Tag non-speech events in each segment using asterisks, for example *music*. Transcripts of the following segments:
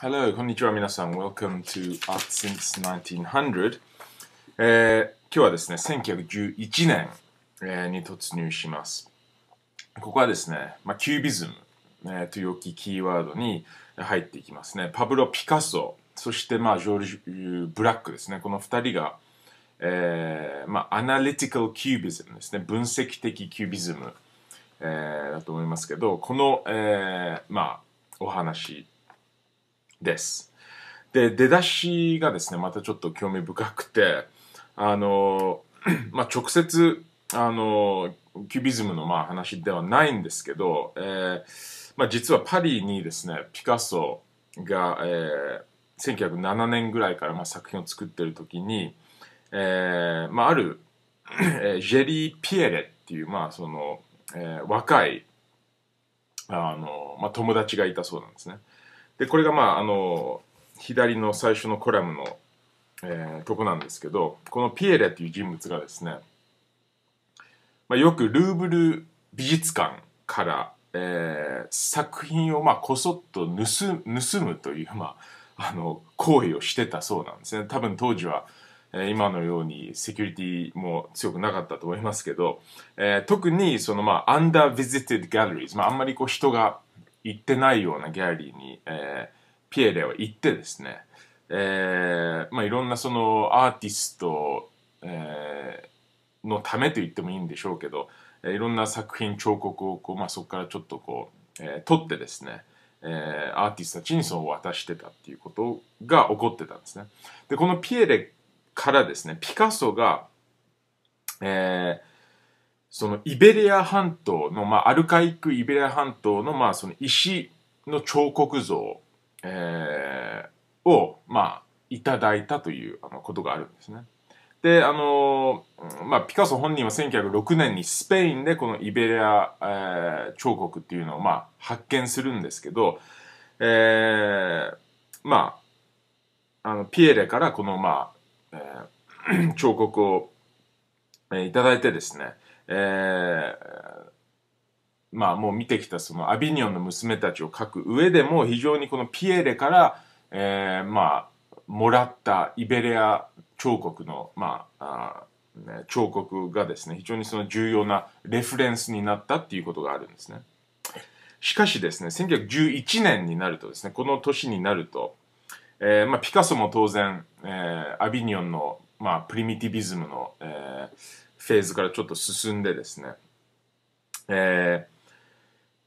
Hello, こんにちは皆さん。w Welcome to Art Since 1900. えー、今日はですね、1911年、えー、に突入します。ここはですね、まあ、キュービズム、えー、という大きいキーワードに入っていきますね。パブロ・ピカソ、そしてまあジョージ・ブラックですね。この二人が、えー、まあアナリティカル・キュービズムですね。分析的キュービズム、えー、だと思いますけど、この、えー、まあお話です。で、出だしがですね、またちょっと興味深くて、あの、*clears throat* まあ、直接、あの、キュビズムのまあ話ではないんですけど、えー、まあ、実はパリにですね、ピカソが、えー、1907年ぐらいからまあ作品を作ってる時に、えー、まあ、ある、*clears throat* えー、ジェリー・ピエレっていう、まあ、その、えー、若い、あの、まあ、友達がいたそうなんですね。でこれがまああの左の最初のコラムの、えー、とこなんですけどこのピエレという人物がですね、まあ、よくルーブル美術館から、えー、作品をまあこそっと盗盗むという、まあ、あの行為をしてたそうなんですね多分当時は、えー、今のようにセキュリティも強くなかったと思いますけど、えー、特にそのまあアンダービジティッドギャラリーズ、まあ、あんまりこう人が行ってないようなギャラリーに、えー、ピエレは行ってですね、えー、まあ、いろんなそのアーティスト、えー、のためと言ってもいいんでしょうけど、えいろんな作品彫刻をこう、まあ、そこからちょっとこう、えー、撮ってですね、えアーティストたちにそう渡してたっていうことが起こってたんですね。でこのピエレからですねピカソが、えそのイベリア半島の、まあ、アルカイックイベリア半島の、まあ、その石の彫刻像、えー、を、まあ、いただいたというあのことがあるんですね。で、あのまあ、ピカソ本人は1906年にスペインでこのイベリア、えー、彫刻っていうのを、まあ、発見するんですけど、えー、まあ、あの、ピエレからこの、まあ、えー、*clears throat* 彫刻を、えー、いただいてですね、えー、まあもう見てきたそのアビニョンの娘たちを書く上でも非常にこのピエレから、えー、まあもらったイベレア彫刻の、まあ、あ、彫刻がですね非常にその重要なレフレンスになったっていうことがあるんですね。しかしですね1911年になるとですねこの年になると、えーまあ、ピカソも当然、えー、アビニョンの、まあ、プリミティビズムの、えーフェーズからちょっと進んでですね、えー、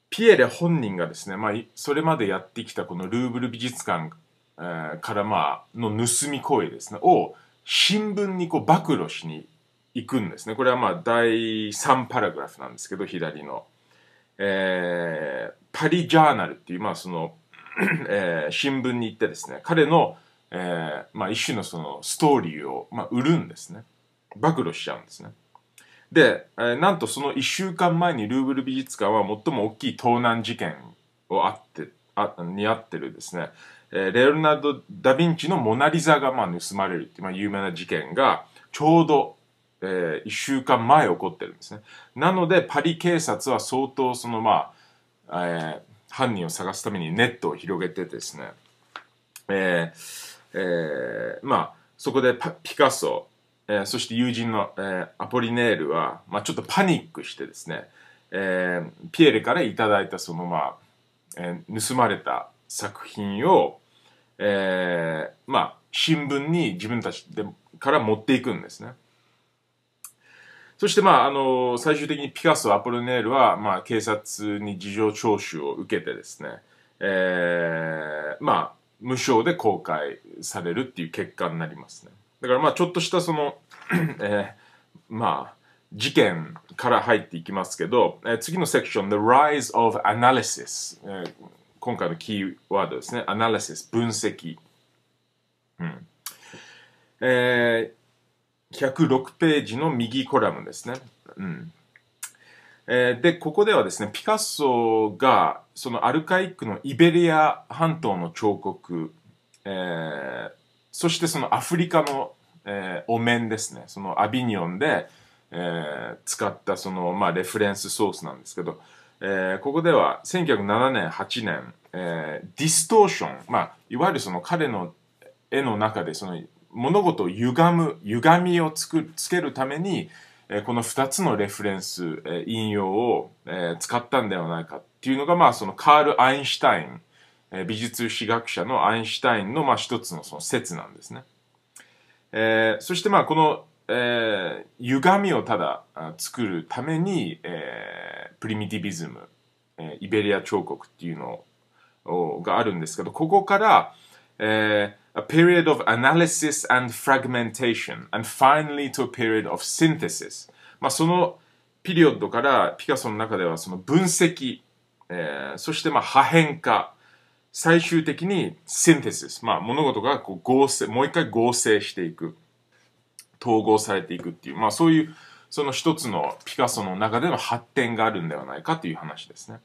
ピエレ本人がですね、まあ、それまでやってきたこのルーブル美術館、えー、からまあ、の盗み行為ですね、を新聞にこう暴露しに行くんですね。これはまあ、第3パラグラフなんですけど、左の。えー、パリジャーナルっていう、まあ、その、えー、新聞に行ってですね、彼の、えー、まあ、一種のそのストーリーを、まあ、売るんですね。暴露しちゃうんですね。で、えー、なんとその1週間前にルーブル美術館は最も大きい盗難事件をあって、あにあってるですね、えー、レオナルド・ダ・ヴィンチのモナリザがまあ盗まれるっていう、まあ、有名な事件が、ちょうど、えー、1週間前起こってるんですね。なので、パリ警察は相当そのまあ、えー、犯人を探すためにネットを広げてですね、えー、えー、まあ、そこでピカソ、えそして友人の、えアポリネールは、まあ、ちょっとパニックしてですね、えピエールから頂いたその、まあえ盗まれた作品を、えまあ、新聞に自分たちでから持っていくんですね。そして、まあ、あの、最終的にピカソ、アポロネールは、まあ、警察に事情聴取を受けてですね、えー、まあ、無償で公開されるっていう結果になりますね。だからまあちょっとしたその *clears throat* えー、まあ事件から入っていきますけど、えー、次のセクション The Rise of Analysis、えー、今回のキーワードですね Analysis 分析、うんえー、106ページの右コラムですね、うんえー、でここではですねピカソがそのアルカイックのイベリア半島の彫刻、えーそしてそのアフリカの、えー、お面ですね。そのアビニオンで、えー、使ったその、まあ、レフレンスソースなんですけど、えー、ここでは1907年、8年、えー、ディストーション、まあ、いわゆるその彼の絵の中でその物事を歪む、歪みをつくつけるために、えー、この2つのレフレンス、えー、引用を、えー、使ったんではないかっていうのが、まあ、そのカール・アインシュタイン美術史学者のアインシュタインの、まあ、一つのその説なんですね。えー、そしてまあこの、えー、歪みをただ作るために、えー、プリミティビズム、えー、イベリア彫刻っていうのをがあるんですけどここから、えー、A period of analysis and fragmentation and finally to a period of synthesis まあそのピリオドからピカソの中ではその分析、えー、そしてまあ破片化最終的にシンテシス。まあ、物事がこう合成、もう一回合成していく。統合されていくっていう。まあ、そういう、その一つのピカソの中での発展があるんではないかという話ですね。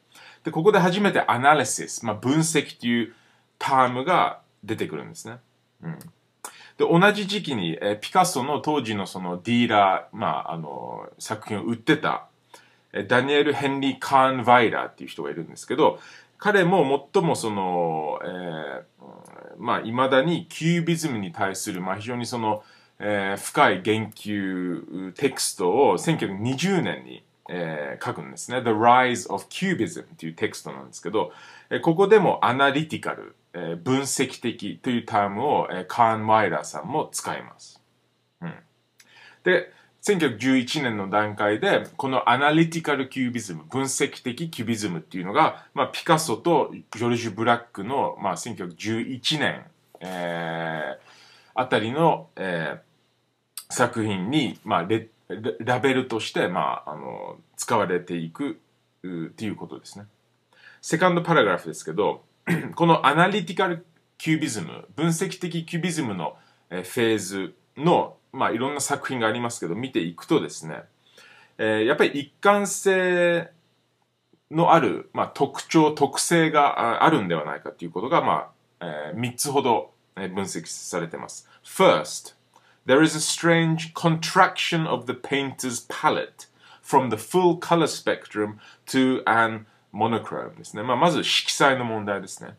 で、ここで初めてアナリシス、まあ、分析というタームが出てくるんですね。うん。で、同じ時期に、えピカソの当時のそのディーラー、まあ、あの、作品を売ってた、ダニエル・ヘンリー・カーン・ヴァイラーっていう人がいるんですけど、彼も最もその、えー、まあ、未だにキュービズムに対する、まあ、非常にその、えー、深い言及テクストを1920年に、えー、書くんですね。The Rise of Cubism というテクストなんですけど、えー、ここでもアナリティカル、えー、分析的というタームを、えー、カーン・マイラーさんも使います。うん、で、1911年の段階で、このアナリティカルキュービズム、分析的キュービズムっていうのが、まあ、ピカソとジョルジュ・ブラックの、まあ、1911年、えー、あたりの、えー、作品に、まあレ、ラベルとして、まあ、あの、使われていくっていうことですね。セカンドパラグラフですけど、*clears throat* このアナリティカルキュービズム、分析的キュービズムの、えー、フェーズのまあ、いろんな作品がありますけど、見ていくとですね、えー、やっぱり一貫性のある、まあ、特徴、特性があるんではないかということが、まあ、えー、3つほど分析されています。First, there is a strange contraction of the painter's palette from the full color spectrum to an monochrome ですね。まあ、まず色彩の問題ですね。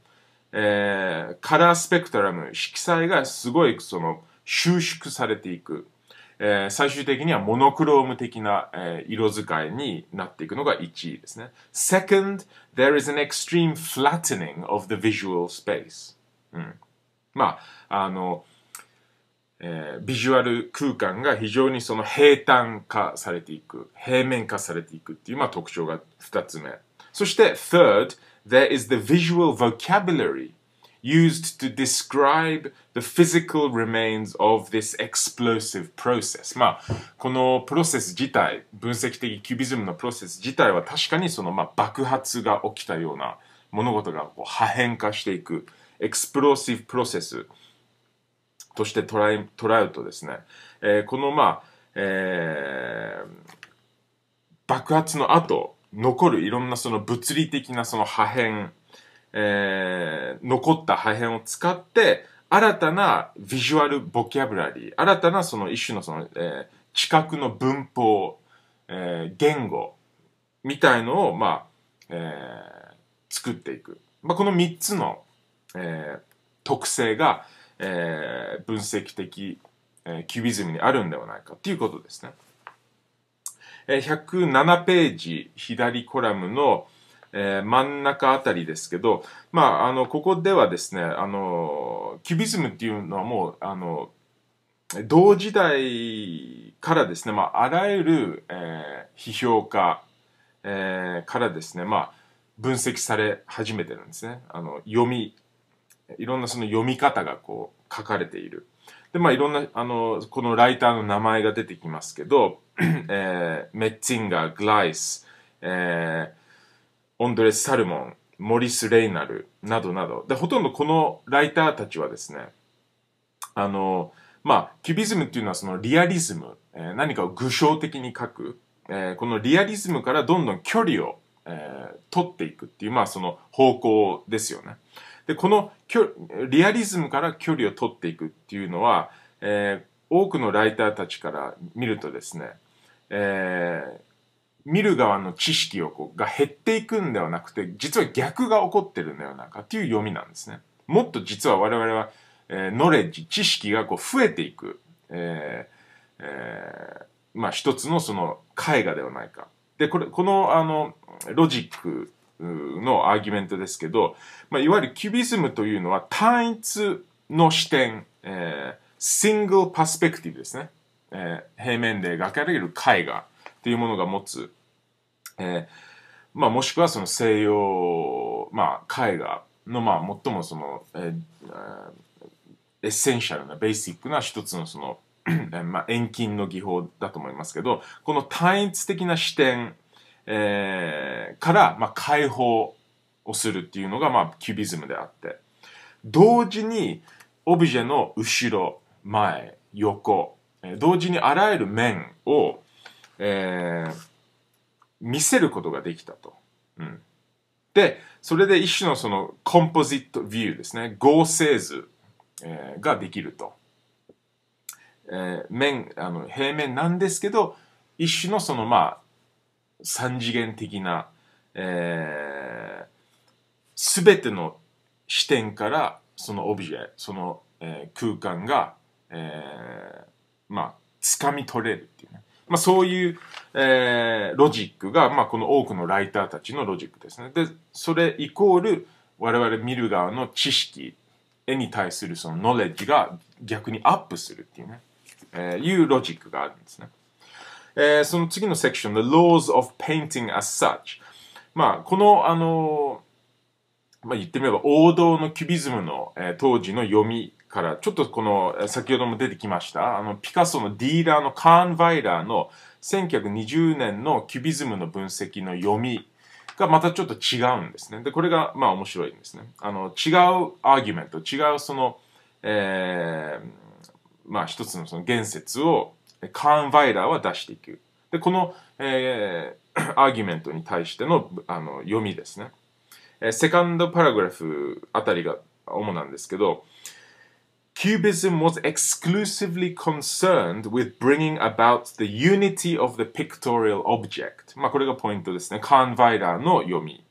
えー、カラースペクトラム、色彩がすごいその、収縮されていく。えー、最終的にはモノクローム的な、えー、色使いになっていくのが1位ですね。Second, there is an extreme flattening of the visual space. うん。まあ、あの、えー、ビジュアル空間が非常にその平坦化されていく、平面化されていくっていう、まあ、特徴が2つ目。そして third, there is the visual vocabulary used to describe the physical remains of this explosive process まあこのプロセス自体分析的キュビズムのプロセス自体は確かにそのまあ爆発が起きたような物事がこう破片化していく explosive process として捉え捉えるとですね、えー、このまあ、えー、爆発の後残るいろんなその物理的なその破片えー、残った破片を使って、新たなビジュアルボキャブラリー、新たなその一種のその、えー、知覚の文法、えー、言語、みたいのを、まあ、えー、作っていく。まあ、この三つの、えー、特性が、えー、分析的、えー、キュビズムにあるんではないかということですね。えー、107ページ左コラムの、えー、真ん中あたりですけど、まあ、あの、ここではですね、あの、キュビズムっていうのはもう、あの、同時代からですね、まあ、あらゆる、えー、批評家、えー、からですね、まあ、分析され始めてるんですね。あの、読み、いろんなその読み方がこう、書かれている。で、まあ、いろんな、あの、このライターの名前が出てきますけど、*clears throat* えー、メッツィンガー、グライス、えー、オンドレス・サルモン、モリス・レイナルなどなど、で、ほとんどこのライターたちはですね、あの、まあ、キュビズムっていうのはそのリアリズム、えー、何かを具象的に書く、えー、このリアリズムからどんどん距離を、えー、取っていくっていう、まあその方向ですよね。で、このリアリズムから距離を取っていくっていうのは、えー、多くのライターたちから見るとですね、えー、見る側の知識をこうが減っていくんではなくて、実は逆が起こってるんだよなんかっていう読みなんですね。もっと実は我々は、えー、ノレッジ、知識がこう増えていく、えー、えー、まあ一つのその絵画ではないか。で、これ、このあの、ロジックのアーギュメントですけど、まあ、いわゆるキュビズムというのは単一の視点、えー、シングルパスペクティブですね。えー、平面で描かれる絵画というものが持つ、えー、まあ、もしくはその西洋、まあ、絵画の、まあ、最もその、えー、エッセンシャルな、ベーシックな一つのその、*clears throat* まあ、遠近の技法だと思いますけど、この単一的な視点、えー、から、まあ、解放をするっていうのが、まあ、キュビズムであって、同時に、オブジェの後ろ、前、横、同時にあらゆる面を、えー、見せることができたと。うん、で、それで一種のそのコンポジットビューですね、合成図、えー、ができると。えー、面あの平面なんですけど一種のそのまあ三次元的な、えー、べての視点からそのオブジェその、えー、空間が、えー、まあ掴み取れるっていうねまあ、そういう、えー、ロジックが、まあ、この多くのライターたちのロジックですね。で、それイコール我々見る側の知識、絵に対するそのノレッジが逆にアップするっていうね、えー、いうロジックがあるんですね。えー、その次のセクション、The Laws of Painting as Such。まあ、この、あのーまあ、言ってみれば王道のキュビズムの、えー、当時の読みから、ちょっとこの、先ほども出てきました、あの、ピカソのディーラーのカーン・ヴァイラーの1920年のキュビズムの分析の読みがまたちょっと違うんですね。で、これが、まあ面白いんですね。あの、違うアーギュメント、違うその、えー、まあ一つのその言説をカーン・ヴァイラーは出していく。で、この、えー、アーギュメントに対しての、あの、読みですね。えセカンドパラグラフあたりが主なんですけど、Cubism was exclusively concerned with bringing about the unity of the pictorial object. まあこれがポイントですね。カーンヴァイラーの読み。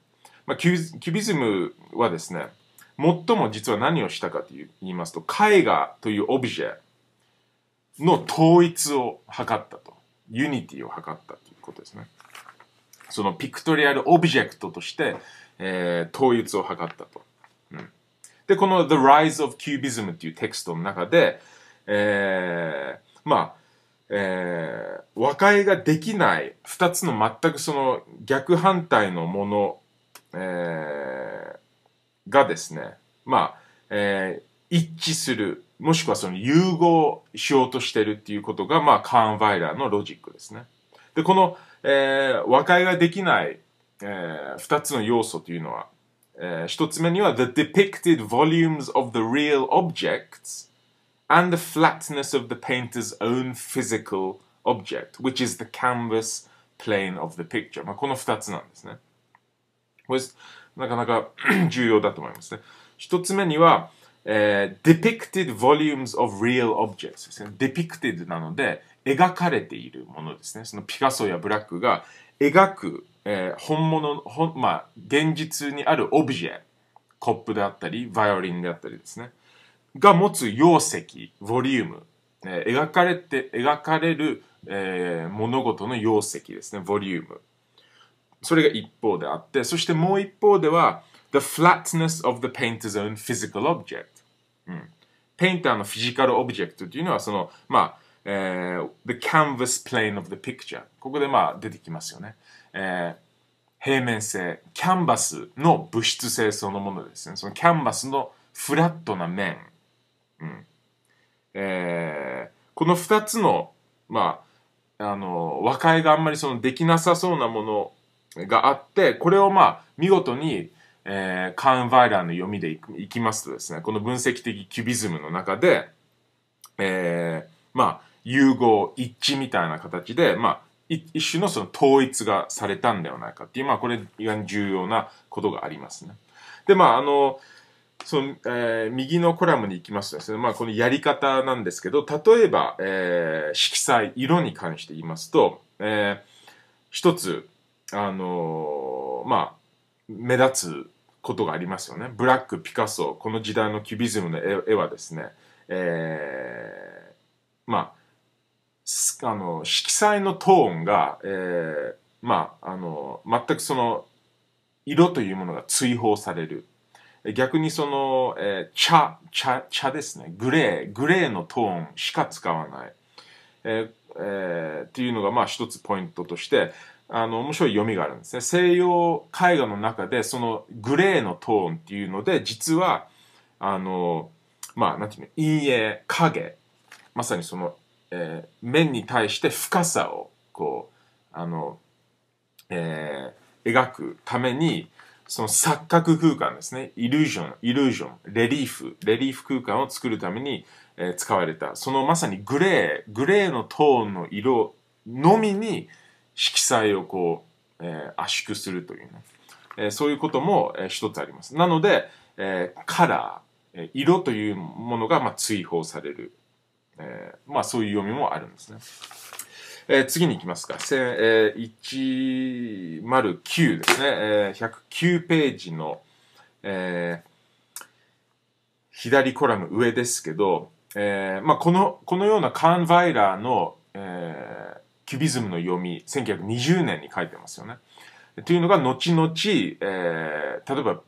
まあキュキュビズムはですね、最も実は何をしたかと言いますと、絵画というオブジェの統一を図ったと。ユニティを図ったということですね。そのピクトリアルオブジェクトとして、えー、統一を図ったと。うん、で、この The Rise of Cubism っていうテキストの中で、えー、まあ、えー、和解ができない二つの全くその逆反対のもの、えー、がですね、まあ、えー、一致する、もしくはその融合しようとしてるっていうことが、まあ、カーン・ヴァイラーのロジックですね。で、この、えー、和解ができないえー、2つの要素というのは、えー、1つ目には the depicted volumes of the real objects and the flatness of the painter's own physical object which is the canvas plane of the picture、まあ、この2つなんですねこれなかなか重要だと思いますね1つ目には、えー、depicted volumes of real objects ですね depicted なので描かれているものですねそのピカソやブラックが描くえー、本物ほ、まあ、現実にあるオブジェ、コップであったり、バイオリンであったりですね、が持つ容積、ボリューム、えー、描かれて、描かれる、えー、物事の容積ですね、ボリューム。それが一方であって、そしてもう一方では、the flatness of the painter's own physical object。うん。ペインターのフィジカルオブジェクトというのは、その、まあ、えー、the canvas plane of the picture。ここでまあ出てきますよね。えー、平面性キャンバスの物質性そのものですねそのキャンバスのフラットな面、うんえー、この2つのまああの和解があんまりそのできなさそうなものがあってこれをまあ見事に、えー、カーン・ァイラーの読みでいいきますとですねこの分析的キュビズムの中で、えー、まあ融合一致みたいな形で、まあ、一種のその統一がされたんではないかっていう、まあこれ意外に重要なことがありますね。で、まああの、その、えー、右のコラムに行きますとですね、まあこのやり方なんですけど、例えば、えー、色彩、色に関して言いますと、えー、一つ、あのー、まあ、目立つことがありますよね。ブラック、ピカソ、この時代のキュビズムの絵はですね、えー、まあ、あの色彩のトーンが、えー、まああの全くその色というものが追放される逆にその、えー、茶茶茶ですねグレーグレーのトーンしか使わない、えーえー、っていうのがまあ一つポイントとしてあの面白い読みがあるんですね西洋絵画の中でそのグレーのトーンっていうので実はあのまあなんていうの陰影影まさにそのえー、面に対して深さをこうあの、えー、描くためにその錯覚空間ですねイリュージョンイリュージョンレリーフレリーフ空間を作るために、えー、使われたそのまさにグレーグレーのトーンの色のみに色彩をこう、えー、圧縮するというね、えー、そういうことも、えー、一つありますなので、えー、カラー、色というものが、まあ、追放されるまあそういう読みもあるんですね。えー、次に行きますか。え109ですね。えー、109ページの、えー、左コラム上ですけど、えーまあ、この、このようなカン・バイラーの、えー、キュビズムの読み、1920年に書いてますよね。というのが、後々、えー、例えば、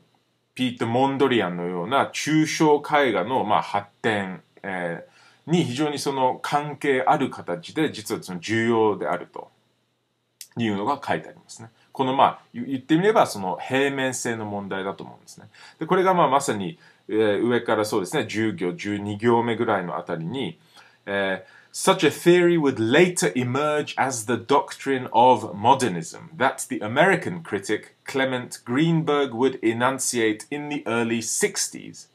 ピート・モンドリアンのような抽象絵画の、まあ、発展、えに非常にその関係ある形で実はその重要であるというのが書いてありますね。このまあ言ってみればその平面性の問題だと思うんですね。でこれがまあまさに、えー、上からそうですね10行12行目ぐらいのあたりに、えー Such a theory would later emerge as the doctrine of modernism that the American critic Clement Greenberg would enunciate in the early 60s.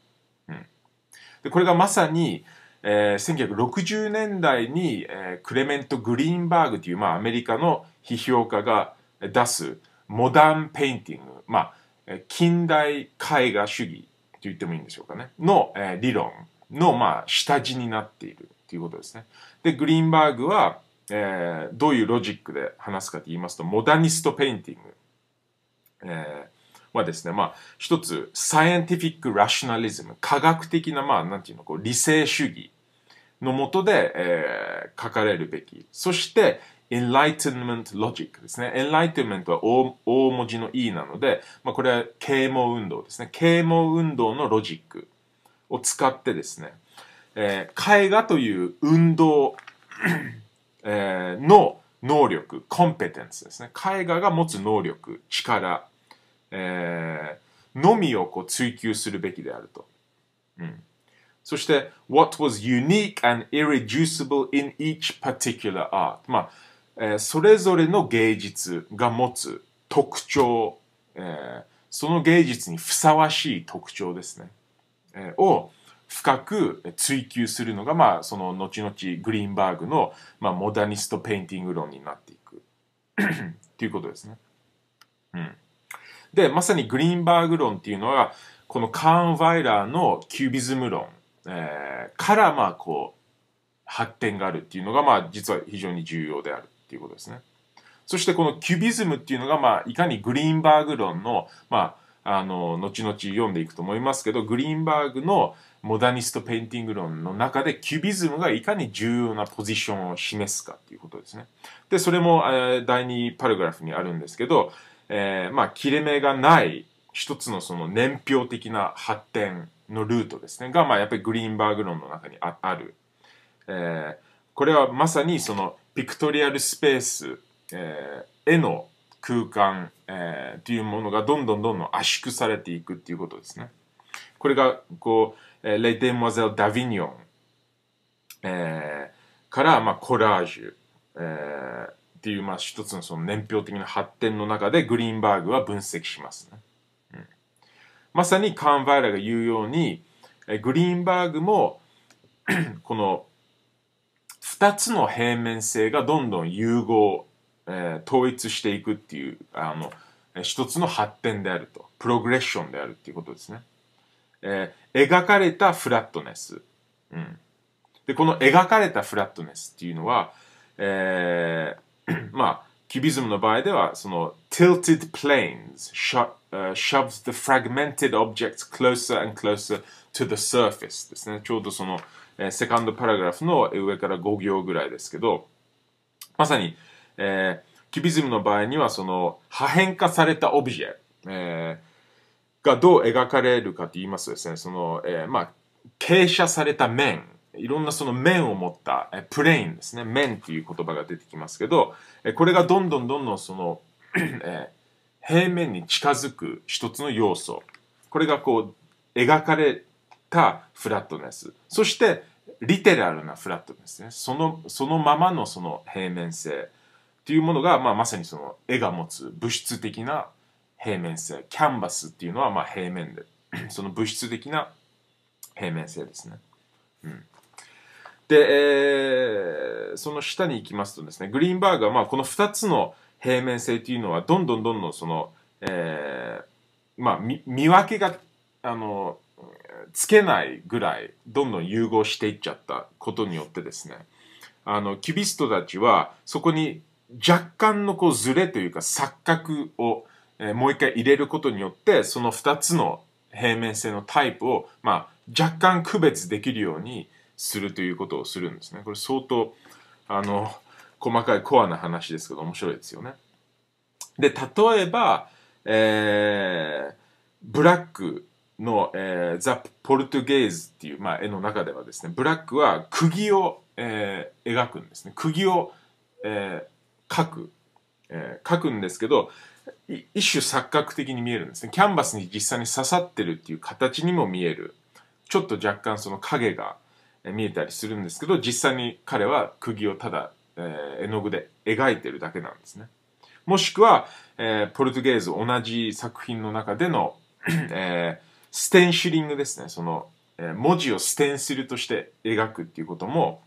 でこれがまさにえー、1960年代に、えー、クレメント・グリーンバーグという、まあ、アメリカの批評家が出すモダン・ペインティング、まあ、近代絵画主義と言ってもいいんでしょうかね、の、えー、理論の、まあ、下地になっているということですね。で、グリーンバーグは、えー、どういうロジックで話すかと言いますと、モダニスト・ペインティング、えー、はですね、まあ、一つ、サイエンティフィック・ラショナリズム、科学的な、まあ、なんていうの、こう理性主義のもとで、えー、書かれるべき。そして、enlightenment logic ですね。enlightenment は大文字の E なので、まあ、これは啓蒙運動ですね。啓蒙運動のロジックを使ってですね、えー、絵画という運動 *clears throat* えー、の能力、コンペテンスですね。絵画が持つ能力、力、えー、のみをこう追求するべきであると。うんそして what was unique and irreducible in each particular art まあ、えー、それぞれの芸術が持つ特徴、えー、その芸術にふさわしい特徴ですね、えー、を深く追求するのが、まあ、その後々グリーンバーグの、まあ、モダニスト・ペインティング論になっていくと *coughs* いうことですね。うん、でまさにグリーンバーグ論っていうのはこのカーン・ヴァイラーのキュービズム論えー、からまあこう発展があるっていうのがまあ実は非常に重要であるっていうことですね。そしてこのキュビズムっていうのがまあいかにグリーンバーグ論のまああの後々読んでいくと思いますけどグリーンバーグのモダニストペインティング論の中でキュビズムがいかに重要なポジションを示すかっていうことですね。でそれも、えー、第2パラグラフにあるんですけど、えー、まあ切れ目がない一つのその年表的な発展のルートですねが、まあ、やっぱりグリーンバーグ論の中にあある、えー、これはまさにそのピクトリアルスペース、えー、への空間、えー、っていうものがどんどんどんどん圧縮されていくっていうことですね。これがこう、えー、レイ・デモゼル・ダヴィニョン、えー、から、まあ、コラージュ、えー、っていう、まあ、一つのその年表的な発展の中でグリーンバーグは分析しますね。まさにカンバイラが言うように、グリーンバーグも *clears throat* この二つの平面性がどんどん融合、えー、統一していくっていう、あの、一つの発展であると。プログレッションであるっていうことですね。えー、描かれたフラットネス。うん。で、この描かれたフラットネスっていうのは、えー、*clears throat* まあ、キュビズムの場合では、その tilted planes shoves the fragmented objects closer and closer to the surface ですね。ちょうどその、セカンドパラグラフの上から5行ぐらいですけど、まさに、えー、キュビズムの場合にはその破片化されたオブジェ、えー、がどう描かれるかと言いますとですね、その、えー、まあ、傾斜された面いろんなその面を持った、えプレインですね。面っていう言葉が出てきますけど、えこれがどんどんどんどんその、え平面に近づく一つの要素。これがこう、描かれたフラットネス。そして、リテラルなフラットネスね。その、そのままのその平面性っていうものが、まあ、まさにその絵が持つ物質的な平面性。キャンバスっていうのはまあ平面で、その物質的な平面性ですね。うん。で、えー、その下に行きますとですね、グリーンバーグはまあこの2つの平面性というのはどんどんどんどんその、えー、まあ見分けが、あの、つけないぐらいどんどん融合していっちゃったことによってですね、あの、キュビストたちはそこに若干のこうずれというか錯覚を、えー、もう一回入れることによってその2つの平面性のタイプを、まあ、若干区別できるようにするということをするんですね。これ相当あの細かいコアな話ですけど面白いですよね。で例えば、えー、ブラックの、えー、ザ・ポルトゲーズっていう、まあ、絵の中ではですねブラックは釘を、えー、描くんですね釘を、えー、描く、えー、描くんですけど一種錯覚的に見えるんですねキャンバスに実際に刺さってるっていう形にも見えるちょっと若干その影が見えたりするんですけど実際に彼は釘をただ、えー、絵の具で描いてるだけなんですねもしくは、えー、ポルトゲーズ同じ作品の中での、えー、ステンシリングですねその、えー、文字をステンシルとして描くっていうことも、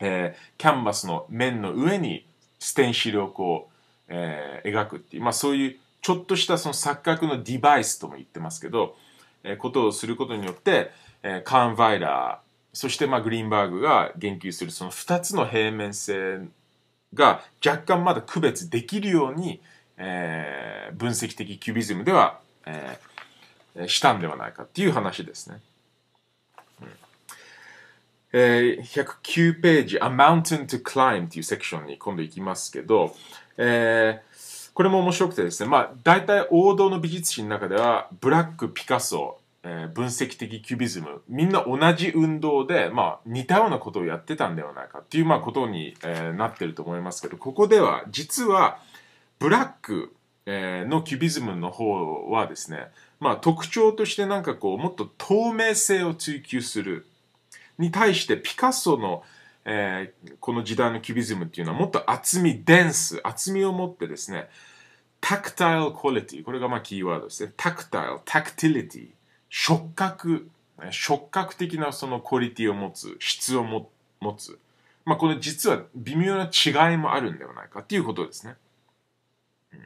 えー、キャンバスの面の上にステンシルをこう、えー、描くっていう、まあ、そういうちょっとしたその錯覚のデバイスとも言ってますけど、えー、ことをすることによって、えー、カン・ヴァイラーそしてまあグリーンバーグが言及するその2つの平面性が若干まだ区別できるように、えー、分析的キュビズムでは、えー、したんではないかっていう話ですね。えー、109ページ、A Mountain to Climb っていうセクションに今度行きますけど、えー、これも面白くてですね、まあ大体王道の美術史の中では、ブラック、ピカソ、えー、分析的キュビズム、みんな同じ運動で、まあ、似たようなことをやってたんではないかっていう、まあ、ことに、えー、なってると思いますけど、ここでは、実は、ブラック、えー、のキュビズムの方はですね、まあ、特徴としてなんかこう、もっと透明性を追求する。に対して、ピカソの、えー、この時代のキュビズムっていうのは、もっと厚み、デンス、厚みを持ってですね、タクタイルクオリティ、これがまあキーワードですね。タクタイル、タクティリティ。触覚、触覚的なそのクオリティを持つ、質を持つ。まあ、これ実は微妙な違いもあるんではないかっていうことですね。うん、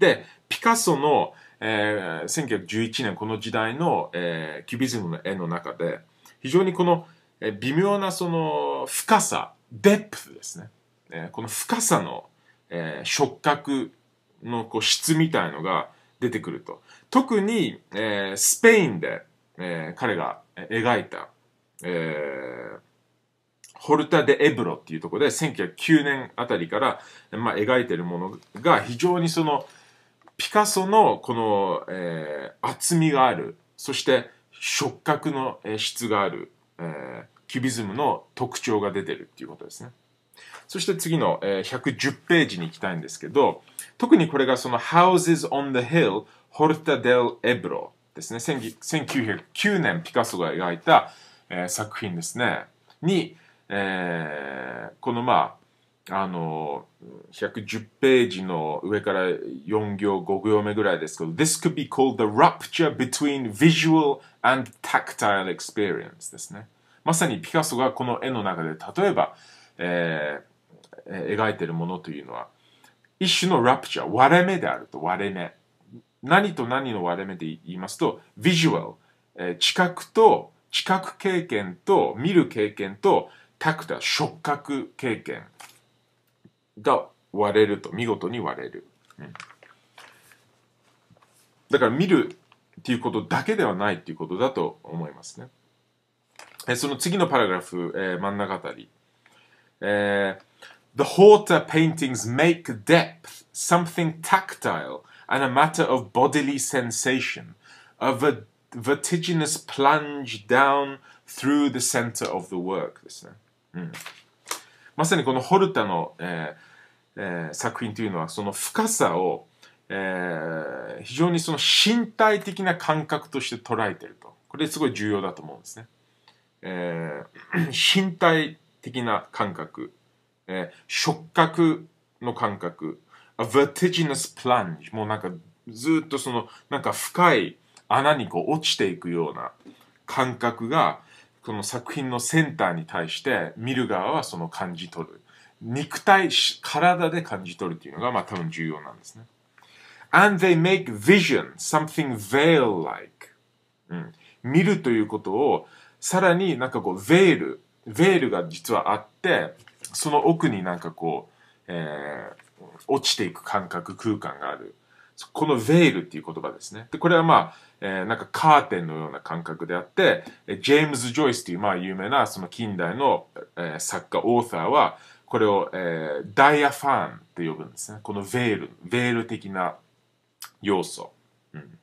で、ピカソの、えー、1911年この時代の、えー、キュビズムの絵の中で、非常にこの、えー、微妙なその深さ、デップですね。えー、この深さの、えー、触覚のこう質みたいのが、出てくると。特に、えー、スペインで、えー、彼が描いた、えー、ホルタ・デ・エブロっていうところで1909年あたりから、まあ、描いてるものが非常にそのピカソのこの、えー、厚みがあるそして触覚の質がある、えー、キュビズムの特徴が出てるっていうことですね。そして次の、えー、110ページに行きたいんですけど、特にこれがその Houses on the Hill ホルタ・デル・エブロですね。1909年ピカソが描いた、えー、作品ですね。に、えー、このまあ、あの、110ページの上から4行、5行目ぐらいですけど、This could be called the rupture between visual and tactile experience ですね。まさにピカソがこの絵の中で、例えば、えー、描いてるものというのは、一種のラプチャー、割れ目であると、割れ目。何と何の割れ目で言いますと、ビジュアル、えー、知覚と、知覚経験と、見る経験と、タクタ、触覚経験が割れると、見事に割れる。うん、だから見るっていうことだけではないっていうことだと思いますね。えー、その次のパラグラフ、えー、真ん中あたり。えー The Horta paintings make depth something tactile and a matter of bodily sensation, a ver t i g i n o u s plunge down through the center of the work ですね。うん、まさにこのホルタの、えーえー、作品というのはその深さを、えー、非常にその身体的な感覚として捉えていると。これすごい重要だと思うんですね。えー、身体的な感覚。えー、触覚の感覚、a vertiginous plunge、もうなんかずっとその、なんか深い穴にこう落ちていくような感覚が、この作品のセンターに対して見る側はその感じ取る。肉体、体で感じ取るっていうのが、まあ多分重要なんですね。and they make vision something veil-like、うん、見るということをさらになんかこう、veil、veil が実はあって、その奥になんかこう、えー、落ちていく感覚、空間がある。このヴェイルっていう言葉ですね。で、これはまあ、えー、なんかカーテンのような感覚であって、ジェームズ・ジョイスというまあ有名なその近代の、えー、作家、オーサーは、これを、えー、ダイアファンって呼ぶんですね。このヴェール、ヴェール的な要素。うん、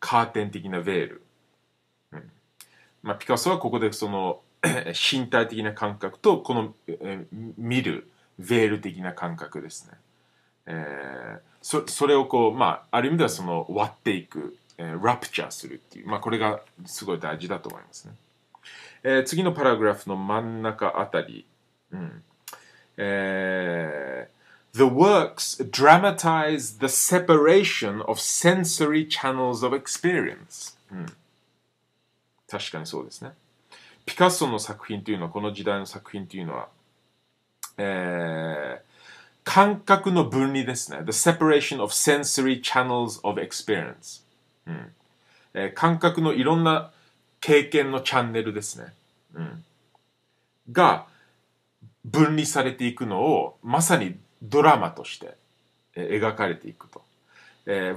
カーテン的なヴェール。うん、まあ、ピカソはここでその、*clears throat* 身体的な感覚と、この、え見る、ヴェール的な感覚ですね。えー、そそれをこう、まあ、ある意味ではその割っていく、えー、ラプチャーするっていう、まあ、これがすごい大事だと思いますね。えー、次のパラグラフの真ん中あたり、うんえー、The works dramatize the separation of sensory channels of experience、うん、確かにそうですね。ピカソの作品というのはこの時代の作品というのは、えー、感覚の分離ですね。The separation of sensory channels of experience、うんえー、感覚のいろんな経験のチャンネルですね。うん、が分離されていくのをまさにドラマとして、えー、描かれていくと。えー、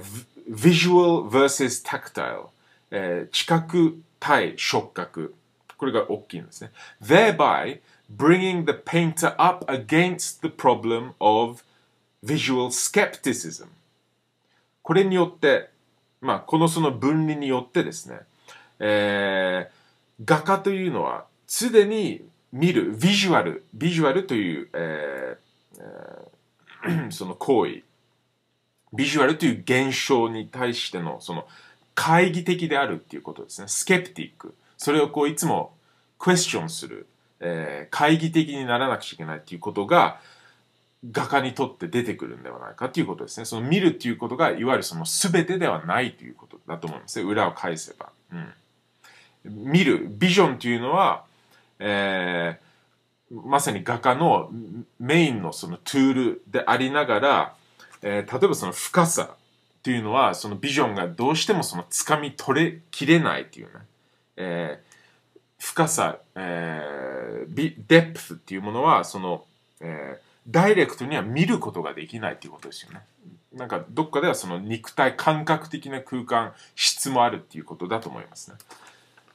visual versus tactile、えー、知覚対触覚。これが大きいんですね。thereby bringing the painter up against the problem of visual skepticism これによって、まあ、このその分離によってですね、えー、画家というのは常に見るビジュアルビジュアルという、えー、*clears throat* その行為ビジュアルという現象に対してのその懐疑的であるっていうことですねスケプティックそれをこういつもクエスチョンする、えー、会議的にならなくちゃいけないっていうことが画家にとって出てくるんではないかということですね。その見るっていうことがいわゆるその全てではないということだと思うんですね。裏を返せば。うん、見る、ビジョンというのは、えー、まさに画家のメインのそのツールでありながら、えー、例えばその深さというのはそのビジョンがどうしてもその掴み取れきれないというね。えー、深さ、えー、デップスっていうものは、その、えー、ダイレクトには見ることができないっていうことですよね。なんか、どっかではその肉体、感覚的な空間、質もあるっていうことだと思いますね。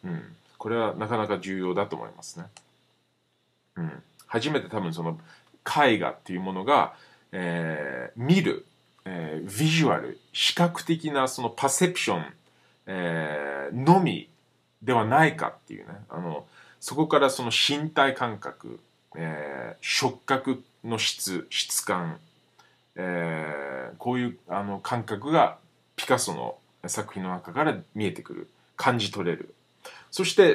うん。これはなかなか重要だと思いますね。うん。初めて多分その、絵画っていうものが、えー、見る、えー、ビジュアル、視覚的なそのパセプション、えー、のみではないかっていうねあのそこからその身体感覚、えー、触覚の質質感、えー、こういうあの感覚がピカソの作品の中から見えてくる感じ取れるそして、え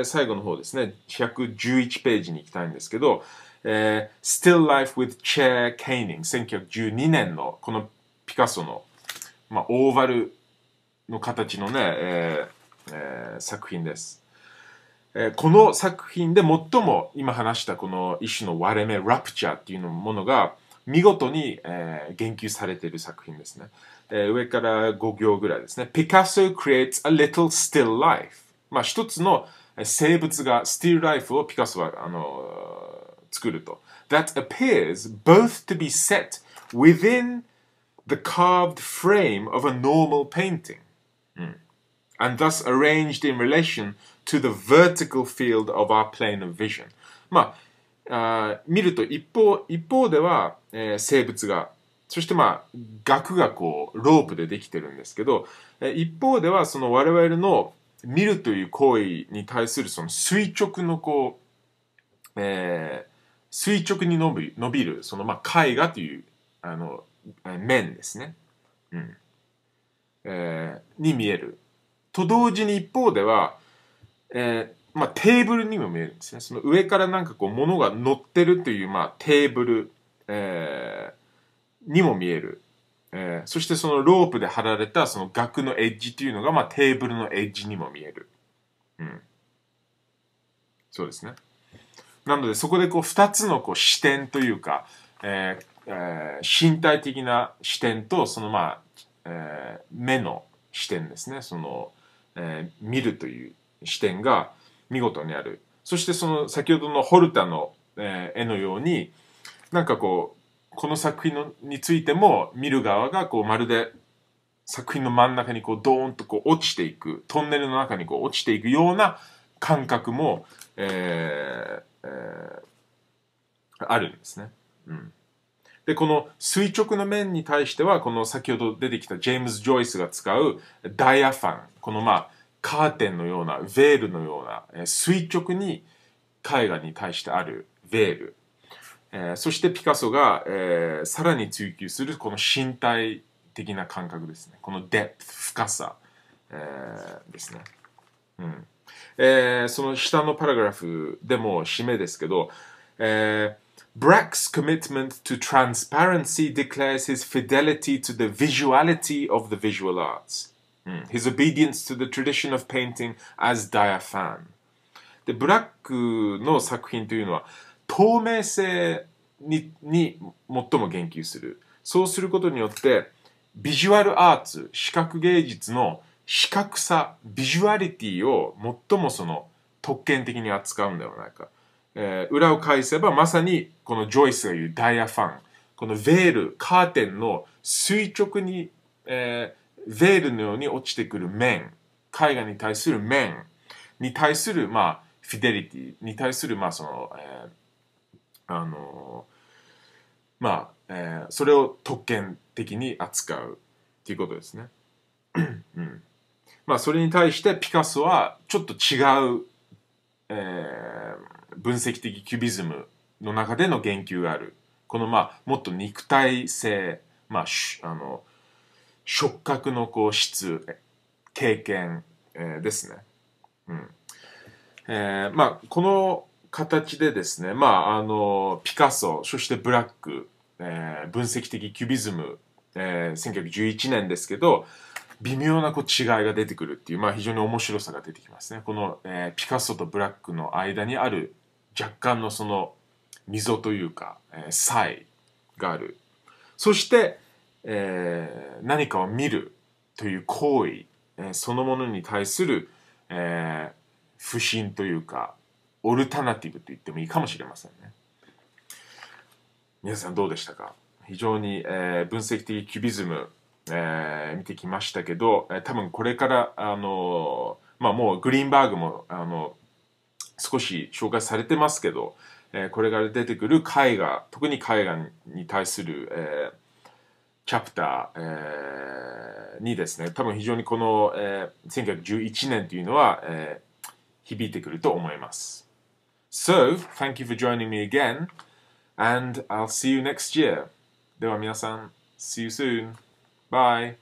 ー、最後の方ですね111ページに行きたいんですけど、え Still Life with Chair Caning 1912年のこのピカソの、まあ、オーバルの形のね、えーえー、作品です、えー、この作品で最も今話したこの一種の割れ目ラプチャーっていうものが見事に、えー、言及されている作品ですね、えー、上から5行ぐらいですね Picasso creates a little still life まあ一つの生物が still life をピカソはあの作ると that appears both to be set within the carved frame of a normal painting、うん and thus arranged in relation to the vertical field of our plane of vision まあ見ると一方一方では、えー、生物がそしてまあ額がこうロープでできてるんですけど一方ではその我々の見るという行為に対するその垂直のこう、えー、垂直に伸び伸びるそのまあ絵画というあの面ですね、うんえー、に見えると同時に一方では、えー、まあ、テーブルにも見えるんですね。その上からなんかこう物が乗ってるという、まあ、テーブル、えー、にも見える。えー、そしてそのロープで張られたその額のエッジというのが、まあ、テーブルのエッジにも見える。うん。そうですね。なのでそこでこう2つのこう視点というか、えーえー、身体的な視点とそのまあ、えー、目の視点ですね。そのえー、見るという視点が見事にある。そしてその先ほどのホルタの、えー、絵のように、なんかこう、この作品のについても見る側がこうまるで作品の真ん中にこうドーンとこう落ちていく、トンネルの中にこう落ちていくような感覚も、えーえー、あるんですね。うん。で、この垂直の面に対しては、この先ほど出てきたジェームズ・ジョイスが使うダイアファン、このまあ、カーテンのような、ヴェールのような、垂直に絵画に対してあるヴェール。えー、そしてピカソが、えー、さらに追求するこの身体的な感覚ですね。このデプ深さ、えー、ですね。うんえー、その下のパラグラフでも締めですけど、えー、Brack's commitment to transparency declares his fidelity to the visuality of the visual arts, his obedience to the tradition of painting as diaphan. で、ブラックの作品というのは透明性にに最も言及する。そうすることによって、ビジュアルアーツ、視覚芸術の視覚さ、ビジュアリティを最もその特権的に扱うんではないか。えー、裏を返せばまさにこのジョイスが言うダイヤファンこのヴェールカーテンの垂直に、えー、ヴェールのように落ちてくる面絵画に対する面に対する、まあ、フィデリティに対する、まあそのえー、あのー、まあ、えー、それを特権的に扱うっていうことですね。うんまあ、それに対してピカソはちょっと違うえー、分析的キュビズムの中での言及があるこのまあもっと肉体性、まあ、あの触覚のこう質経験、えー、ですね、うんえーまあ、この形でですね、まあ、あのピカソそしてブラック、えー、分析的キュビズム、えー、1911年ですけど微妙なこう違いが出てくるっていう、まあ、非常に面白さが出てきますねこの、えー、ピカソとブラックの間にある若干のその溝というか、えー、差異があるそして、えー、何かを見るという行為、えー、そのものに対する、えー、不信というかオルタナティブと言ってもいいかもしれませんね皆さんどうでしたか非常に、えー、分析的キュビズムえー、見てきましたけど、えー、多分これから、あのー、まあ、もうグリーンバーグも、あの少し紹介されてますけど、えこれから出てくる絵画特に絵画に対する、えチャプター、えー、にですね多分非常にこの、えー、1911年というのは、えー、響いてくると思います。So, thank you for joining me again, and I'll see you next year. では皆さん、see you soon! Bye.